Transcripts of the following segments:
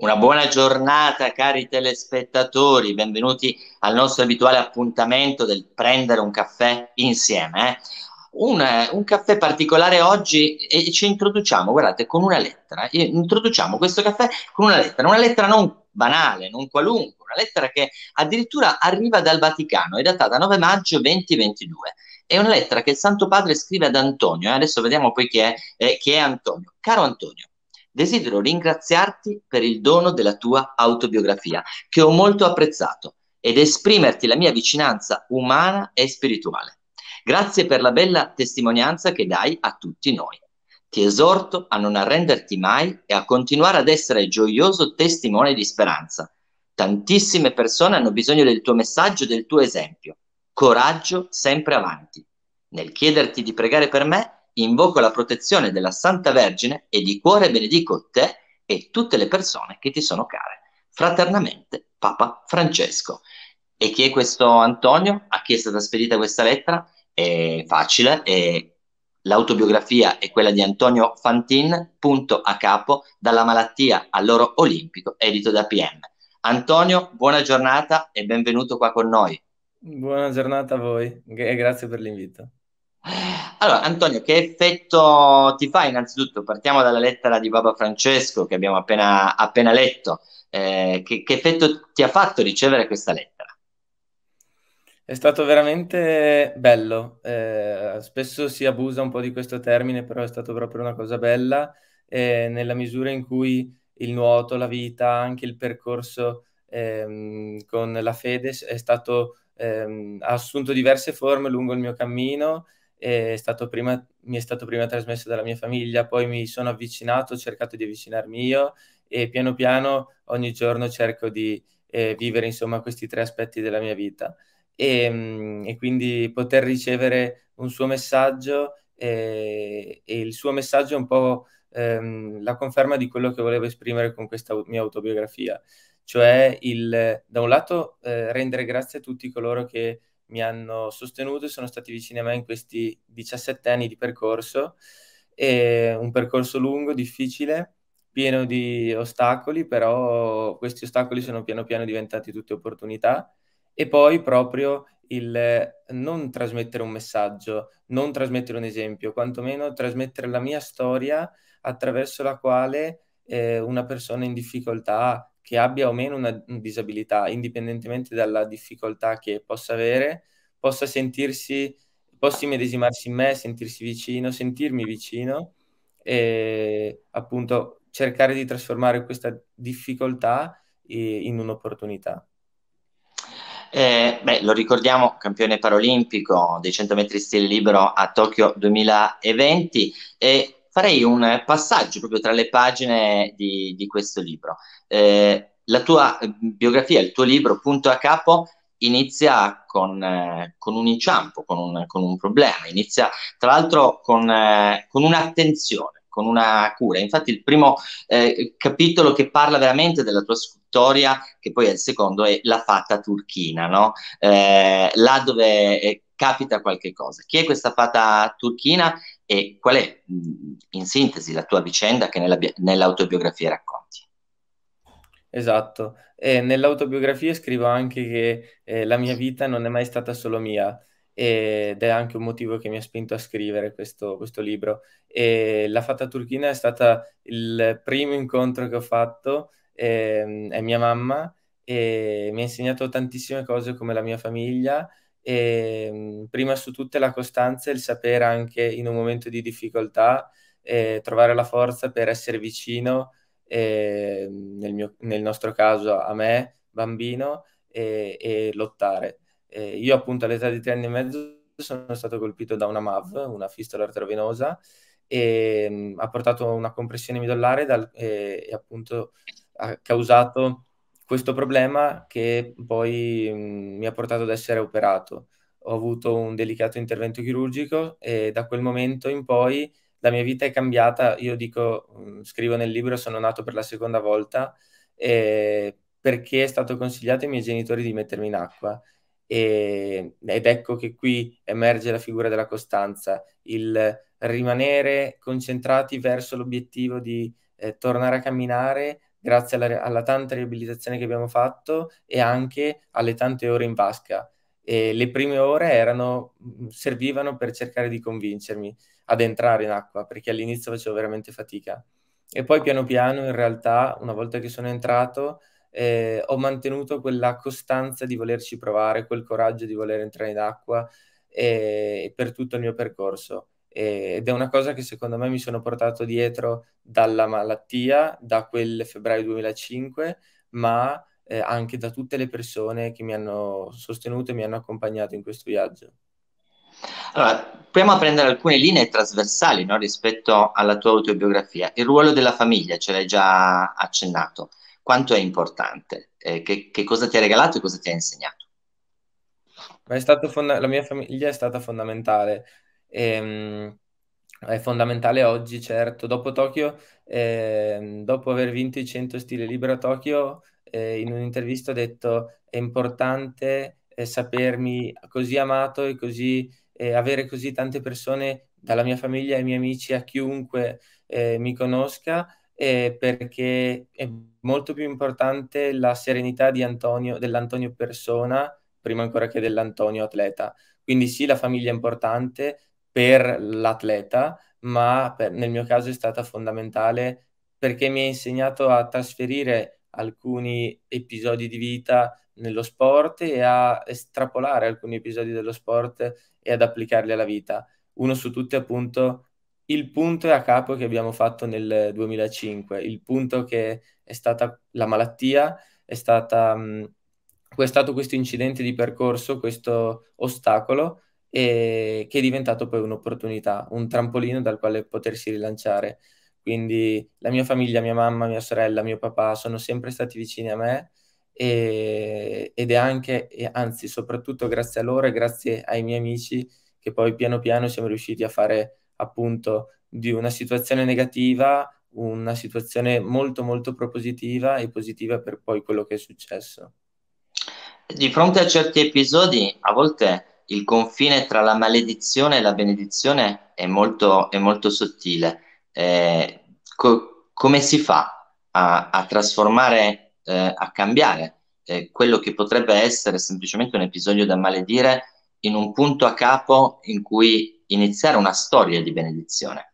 Una buona giornata cari telespettatori, benvenuti al nostro abituale appuntamento del prendere un caffè insieme. Eh. Un, eh, un, caffè particolare oggi e ci introduciamo, guardate, con una lettera. Introduciamo questo caffè con una lettera, una lettera non banale, non qualunque, una lettera che addirittura arriva dal Vaticano, è datata 9 maggio 2022. È una lettera che il Santo Padre scrive ad Antonio, eh? adesso vediamo poi chi è, eh, chi è Antonio. Caro Antonio, Desidero ringraziarti per il dono della tua autobiografia, che ho molto apprezzato, ed esprimerti la mia vicinanza umana e spirituale. Grazie per la bella testimonianza che dai a tutti noi. Ti esorto a non arrenderti mai e a continuare ad essere gioioso testimone di speranza. Tantissime persone hanno bisogno del tuo messaggio e del tuo esempio. Coraggio sempre avanti. Nel chiederti di pregare per me, invoco la protezione della Santa Vergine e di cuore benedico te e tutte le persone che ti sono care. Fraternamente, Papa Francesco. E chi è questo Antonio? A chi è stata spedita questa lettera? È facile, è l'autobiografia è quella di Antonio Fantin, punto a capo, dalla malattia all'oro olimpico, edito da PM. Antonio, buona giornata e benvenuto qua con noi. Buona giornata a voi e grazie per l'invito. Allora, Antonio, che effetto ti fa? Innanzitutto, partiamo dalla lettera di Papa Francesco che abbiamo appena, appena letto. Eh, che, che, effetto ti ha fatto ricevere questa lettera? È stato veramente bello. Eh, spesso si abusa un po' di questo termine, però è stata proprio una cosa bella, eh, nella misura in cui il nuoto, la vita, anche il percorso ehm, con la fede è stato, ehm, ha assunto diverse forme lungo il mio cammino è prima, mi è stato prima trasmesso dalla mia famiglia, poi mi sono avvicinato, ho cercato di avvicinarmi io e piano piano ogni giorno cerco di eh, vivere insomma questi tre aspetti della mia vita e, ehm, e quindi poter ricevere un suo messaggio eh, e il suo messaggio è un po' ehm, la conferma di quello che volevo esprimere con questa mia autobiografia, cioè il, da un lato eh, rendere grazie a tutti coloro che mi hanno sostenuto e sono stati vicini a me in questi 17 anni di percorso, È un percorso lungo, difficile, pieno di ostacoli, però questi ostacoli sono piano piano diventati tutte opportunità e poi proprio il non trasmettere un messaggio, non trasmettere un esempio, quantomeno trasmettere la mia storia attraverso la quale eh, una persona in difficoltà che abbia o meno una disabilità, indipendentemente dalla difficoltà che possa avere, possa sentirsi, possa medesimarsi in me, sentirsi vicino, sentirmi vicino e appunto cercare di trasformare questa difficoltà in un'opportunità. Eh, beh, lo ricordiamo, campione paralimpico dei 100 metri stile libero a Tokyo 2020 e farei un passaggio proprio tra le pagine di, di questo libro. Eh, la tua eh, biografia, il tuo libro, punto a capo, inizia con, eh, con un inciampo, con un, con un, problema, inizia tra l'altro con, eh, con un'attenzione, con una cura. Infatti il primo eh, capitolo che parla veramente della tua scuola che poi è il secondo, è la fatta turchina, no? eh, là dove eh, capita qualche cosa. Chi è questa fata turchina e qual è, in sintesi, la tua vicenda che nella, nell'autobiografia racconti? Esatto, eh, nell'autobiografia scrivo anche che eh, la mia vita non è mai stata solo mia ed è anche un motivo che mi ha spinto a scrivere questo, questo libro. E la fata turchina è stata il primo incontro che ho fatto, eh, è mia mamma e mi ha insegnato tantissime cose come la mia famiglia e ehm, prima su tutte la costanza e il sapere anche in un momento di difficoltà eh, trovare la forza per essere vicino, eh, nel, mio, nel, nostro caso a me, bambino, eh, e lottare. Eh, io appunto all'età di tre anni e mezzo sono stato colpito da una MAV, una fistola arterovenosa, e ehm, mh, ha portato una compressione midollare dal, e, eh, e appunto ha causato questo problema che poi mh, mm, mi ha portato ad essere operato. Ho avuto un delicato intervento chirurgico e da quel momento in poi la mia vita è cambiata. Io dico, mm, scrivo nel libro, sono nato per la seconda volta eh, perché è stato consigliato ai miei genitori di mettermi in acqua. E, ed ecco che qui emerge la figura della costanza, il rimanere concentrati verso l'obiettivo di eh, tornare a camminare grazie alla, alla, tanta riabilitazione che abbiamo fatto e anche alle tante ore in vasca. E le prime ore erano, mm, servivano per cercare di convincermi ad entrare in acqua, perché all'inizio facevo veramente fatica. E poi piano piano, in realtà, una volta che sono entrato, eh, ho mantenuto quella costanza di volerci provare, quel coraggio di voler entrare in acqua eh, per tutto il mio percorso. Eh, ed è una cosa che secondo me mi sono portato dietro dalla malattia, da quel febbraio 2005, ma eh, anche da tutte le persone che mi hanno sostenuto e mi hanno accompagnato in questo viaggio. Allora, proviamo a prendere alcune linee trasversali no, rispetto alla tua autobiografia. Il ruolo della famiglia, ce l'hai già accennato. Quanto è importante? Eh, che, che, cosa ti ha regalato e cosa ti ha insegnato? Fonda- la mia famiglia è stata fondamentale. E, ehm, è fondamentale oggi, certo. Dopo Tokyo, eh, dopo aver vinto i 100 stile libero a Tokyo, eh, in un'intervista ho detto è importante eh, sapermi così amato e così, eh, avere così tante persone dalla mia famiglia ai miei amici a chiunque eh, mi conosca eh, perché è molto più importante la serenità di Antonio, dell'Antonio persona prima ancora che dell'Antonio atleta. Quindi sì, la famiglia è importante, per l'atleta, ma per, nel mio caso è stata fondamentale perché mi ha insegnato a trasferire alcuni episodi di vita nello sport e a estrapolare alcuni episodi dello sport e ad applicarli alla vita. Uno su tutti appunto il punto a capo che abbiamo fatto nel 2005, il punto che è stata la malattia, è, stata, mh, è stato questo incidente di percorso, questo ostacolo e che è diventato poi un'opportunità, un trampolino dal quale potersi rilanciare. Quindi la mia famiglia, mia mamma, mia sorella, mio papà sono sempre stati vicini a me e, ed è anche, e anzi soprattutto grazie a loro e grazie ai miei amici che poi piano piano siamo riusciti a fare appunto di una situazione negativa una situazione molto molto propositiva e positiva per poi quello che è successo. Di fronte a certi episodi a volte il confine tra la maledizione e la benedizione è molto, è molto sottile. Eh, co- come si fa a, a trasformare, eh, a cambiare eh, quello che potrebbe essere semplicemente un episodio da maledire in un punto a capo in cui iniziare una storia di benedizione?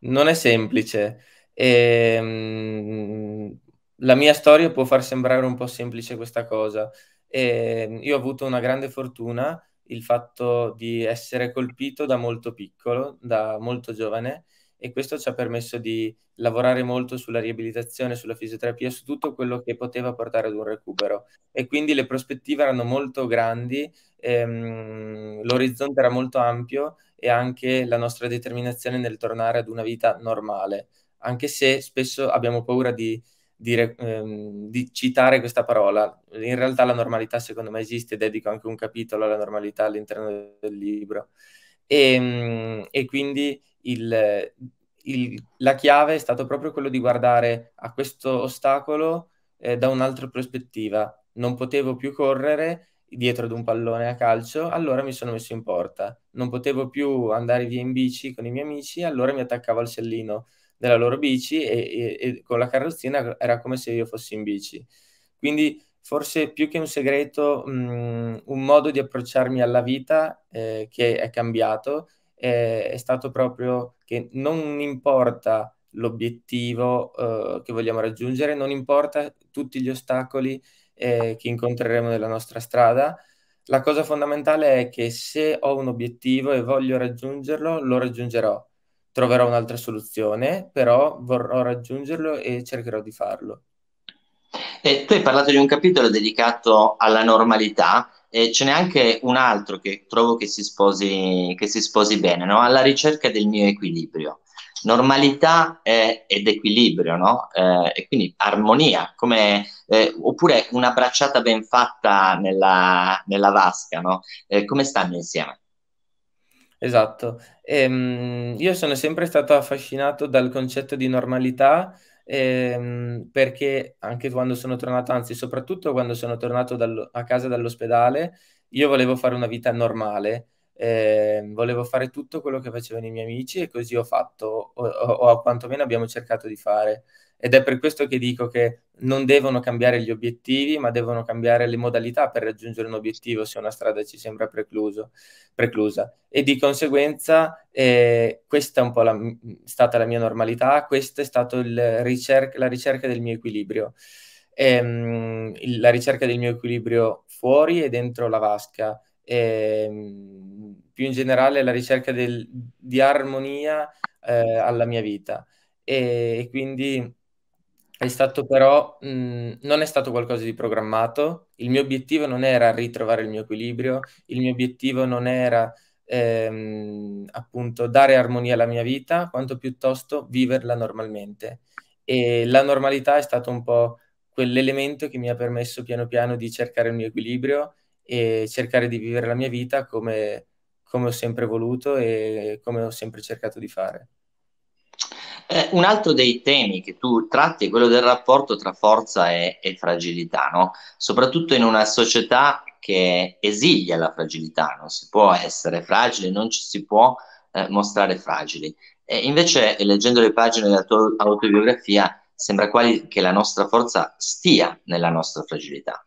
Non è semplice. Ehm, la mia storia può far sembrare un po' semplice questa cosa. E ehm, io ho avuto una grande fortuna il fatto di essere colpito da molto piccolo, da molto giovane, e questo ci ha permesso di lavorare molto sulla riabilitazione, sulla fisioterapia, su tutto quello che poteva portare ad un recupero. E quindi le prospettive erano molto grandi, ehm, l'orizzonte era molto ampio e anche la nostra determinazione nel tornare ad una vita normale, anche se spesso abbiamo paura di di, ehm, di, citare questa parola. In realtà la normalità secondo me esiste, dedico anche un capitolo alla normalità all'interno del libro. E, ehm, e quindi il, il, la chiave è stato proprio quello di guardare a questo ostacolo eh, da un'altra prospettiva. Non potevo più correre dietro ad un pallone a calcio, allora mi sono messo in porta. Non potevo più andare via in bici con i miei amici, allora mi attaccavo al sellino della loro bici e, e, e con la carrozzina era come se io fossi in bici. Quindi forse più che un segreto, mh, un modo di approcciarmi alla vita eh, che è cambiato eh, è stato proprio che non importa l'obiettivo eh, che vogliamo raggiungere, non importa tutti gli ostacoli eh, che incontreremo nella nostra strada, la cosa fondamentale è che se ho un obiettivo e voglio raggiungerlo, lo raggiungerò troverò un'altra soluzione, però vorrò raggiungerlo e cercherò di farlo. E tu hai parlato di un capitolo dedicato alla normalità, e ce n'è anche un altro che trovo che si sposi, che si sposi bene, no? alla ricerca del mio equilibrio. Normalità eh, ed equilibrio, no? eh, e quindi armonia, come, eh, oppure una bracciata ben fatta nella, nella vasca, no? Eh, come stanno insieme? Esatto. Ehm, io sono sempre stato affascinato dal concetto di normalità ehm, perché anche quando sono tornato, anzi soprattutto quando sono tornato dal, a casa dall'ospedale, io volevo fare una vita normale, eh, volevo fare tutto quello che facevano i miei amici e così ho fatto, o, o, o quantomeno abbiamo cercato di fare ed è per questo che dico che non devono cambiare gli obiettivi, ma devono cambiare le modalità per raggiungere un obiettivo se una strada ci sembra precluso, preclusa. E di conseguenza eh, questa è un po' la, stata la mia normalità, questa è stata ricerca, la ricerca del mio equilibrio. Ehm, la ricerca del mio equilibrio fuori e dentro la vasca. Ehm, più in generale la ricerca del, di armonia eh, alla mia vita. E, e quindi è stato però, mh, non è stato qualcosa di programmato, il mio obiettivo non era ritrovare il mio equilibrio, il mio obiettivo non era ehm, appunto dare armonia alla mia vita, quanto piuttosto viverla normalmente. E la normalità è stato un po' quell'elemento che mi ha permesso piano piano di cercare il mio equilibrio e cercare di vivere la mia vita come, come ho sempre voluto e come ho sempre cercato di fare. Eh, un altro dei temi che tu tratti è quello del rapporto tra forza e, e fragilità, no? soprattutto in una società che esilia la fragilità, non si può essere fragili, non ci si può eh, mostrare fragili. E invece, leggendo le pagine della tua autobiografia, sembra quasi che la nostra forza stia nella nostra fragilità.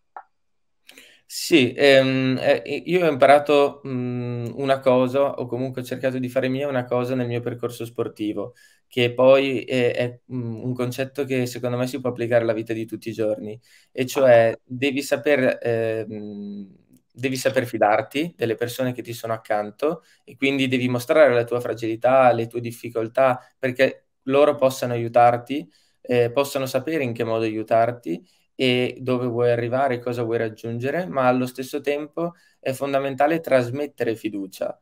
Sì, ehm, eh, io ho imparato mh, mhmm, una cosa, o comunque ho cercato di fare mia una cosa nel mio percorso sportivo, che poi è, è mh, mhmm, un concetto che secondo me si può applicare alla vita di tutti i giorni, e cioè ah. devi saper, ehm, devi saper fidarti delle persone che ti sono accanto e quindi devi mostrare la tua fragilità, le tue difficoltà, perché loro possano aiutarti, eh, possano sapere in che modo aiutarti e dove vuoi arrivare, cosa vuoi raggiungere, ma allo stesso tempo è fondamentale trasmettere fiducia.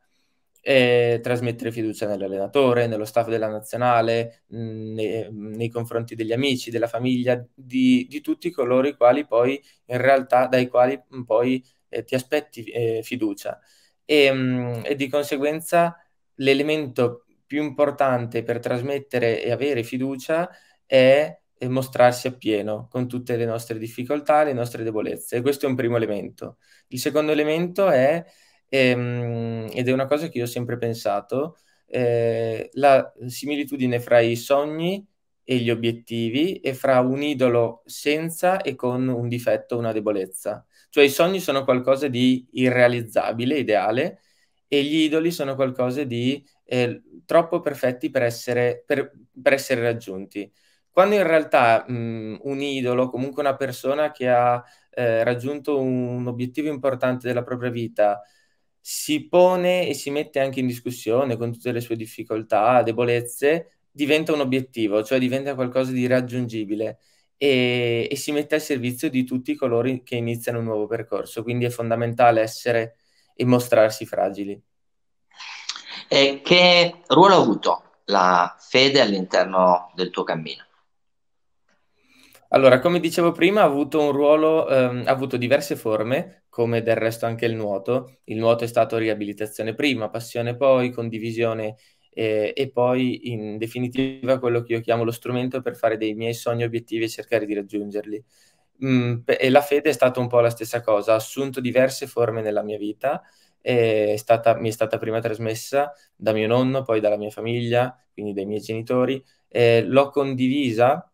Eh, trasmettere fiducia nell'allenatore, nello staff della nazionale, mh, nei, nei, confronti degli amici, della famiglia, di, di tutti coloro i quali poi in realtà dai quali poi eh, ti aspetti eh, fiducia. E, mh, e di conseguenza l'elemento più importante per trasmettere e avere fiducia è e mostrarsi appieno con tutte le nostre difficoltà, le nostre debolezze. E questo è un primo elemento. Il secondo elemento è, ehm, ed è una cosa che io ho sempre pensato, eh, la similitudine fra i sogni e gli obiettivi e fra un idolo senza e con un difetto, una debolezza. Cioè i sogni sono qualcosa di irrealizzabile, ideale, e gli idoli sono qualcosa di eh, troppo perfetti per essere, per, per essere raggiunti quando in realtà mh, mhmm, un idolo, comunque una persona che ha eh, raggiunto un obiettivo importante della propria vita, si pone e si mette anche in discussione con tutte le sue difficoltà, debolezze, diventa un obiettivo, cioè diventa qualcosa di raggiungibile e, e si mette al servizio di tutti coloro che iniziano un nuovo percorso. Quindi è fondamentale essere e mostrarsi fragili. Eh, che ruolo ha avuto la fede all'interno del tuo cammino? Allora, come dicevo prima, ha avuto un ruolo, ehm, ha avuto diverse forme, come del resto anche il nuoto. Il nuoto è stato riabilitazione prima, passione poi, condivisione eh, e poi in definitiva quello che io chiamo lo strumento per fare dei miei sogni obiettivi e cercare di raggiungerli. Mm, e la fede è stata un po' la stessa cosa, ha assunto diverse forme nella mia vita, è stata, mi è stata prima trasmessa da mio nonno, poi dalla mia famiglia, quindi dai miei genitori, eh, l'ho condivisa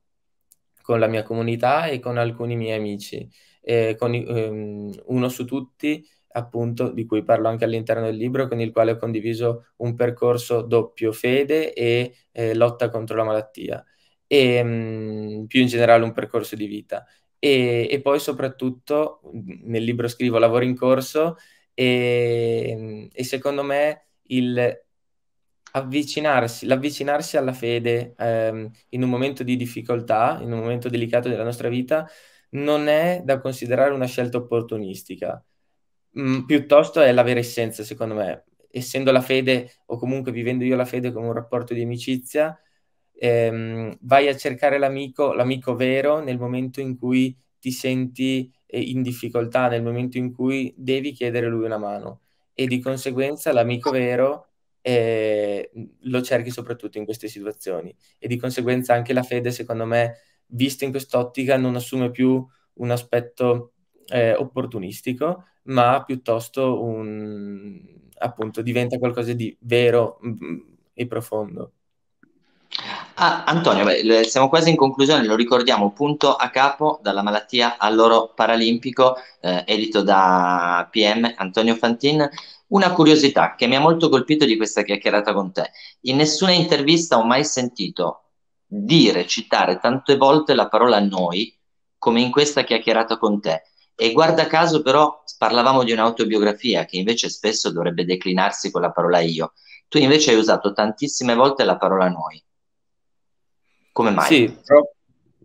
con la mia comunità e con alcuni miei amici. Eh, con, ehm, uno su tutti, appunto, di cui parlo anche all'interno del libro, con il quale ho condiviso un percorso doppio fede e eh, lotta contro la malattia e mh, mm, più in generale un percorso di vita. E, e poi soprattutto mm, nel libro scrivo lavoro in corso e, mm, e secondo me il avvicinarsi, l'avvicinarsi alla fede ehm, in un momento di difficoltà, in un momento delicato della nostra vita, non è da considerare una scelta opportunistica, mm, piuttosto è la vera essenza, secondo me. Essendo la fede, o comunque vivendo io la fede come un rapporto di amicizia, ehm, vai a cercare l'amico, l'amico vero nel momento in cui ti senti eh, in difficoltà, nel momento in cui devi chiedere lui una mano. E di conseguenza l'amico vero eh, lo cerchi soprattutto in queste situazioni e di conseguenza anche la fede secondo me vista in quest'ottica non assume più un aspetto eh, opportunistico ma piuttosto un, appunto diventa qualcosa di vero mm, mm, e profondo. Ah, Antonio, beh, siamo quasi in conclusione, lo ricordiamo, punto a capo dalla malattia all'oro paralimpico, eh, edito da PM Antonio Fantin. Una curiosità che mi ha molto colpito di questa chiacchierata con te. In nessuna intervista ho mai sentito dire, citare tante volte la parola noi come in questa chiacchierata con te. E guarda caso però parlavamo di un'autobiografia che invece spesso dovrebbe declinarsi con la parola io. Tu invece hai usato tantissime volte la parola noi. Come mai? Sì, pro-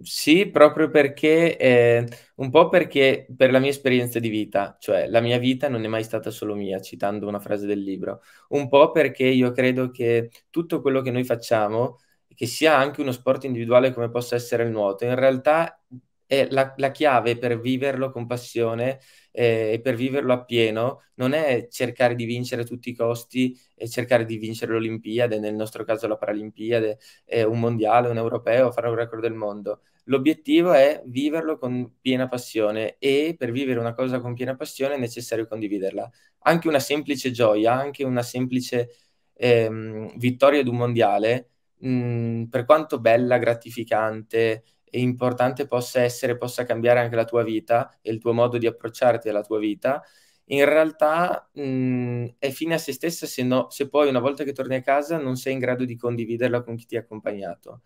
sì proprio perché, eh, un po' perché per la mia esperienza di vita, cioè la mia vita non è mai stata solo mia, citando una frase del libro, un po' perché io credo che tutto quello che noi facciamo, che sia anche uno sport individuale come possa essere il nuoto, in realtà è la, la chiave per viverlo con passione eh, e per viverlo appieno non è cercare di vincere a tutti i costi e cercare di vincere l'Olimpiade, nel nostro caso la Paralimpiade, eh, un mondiale, un europeo, fare un record del mondo. L'obiettivo è viverlo con piena passione e per vivere una cosa con piena passione è necessario condividerla. Anche una semplice gioia, anche una semplice ehm, vittoria di un mondiale, mh, per quanto bella, gratificante, importante possa essere, possa cambiare anche la tua vita e il tuo modo di approcciarti alla tua vita, in realtà mh, mm, è fine a se stessa se, no, se, poi una volta che torni a casa non sei in grado di condividerla con chi ti ha accompagnato.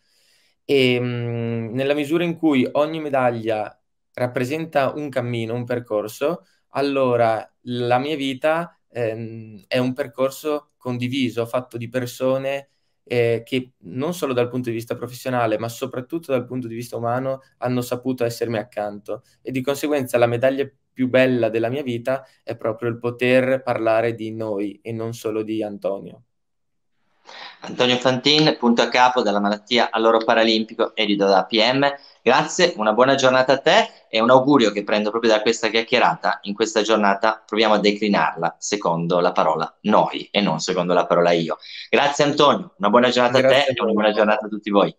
E mh, mm, nella misura in cui ogni medaglia rappresenta un cammino, un percorso, allora la mia vita ehm, è un percorso condiviso, fatto di persone eh, che non solo dal punto di vista professionale, ma soprattutto dal punto di vista umano, hanno saputo essermi accanto. E di conseguenza la medaglia più bella della mia vita è proprio il poter parlare di noi e non solo di Antonio. Antonio Fantin, punto a capo della malattia all'oro paralimpico edito da PM. Grazie, una buona giornata a te e un augurio che prendo proprio da questa chiacchierata. In questa giornata proviamo a declinarla secondo la parola noi e non secondo la parola io. Grazie Antonio, una buona giornata Grazie a te e una buona giornata a tutti voi.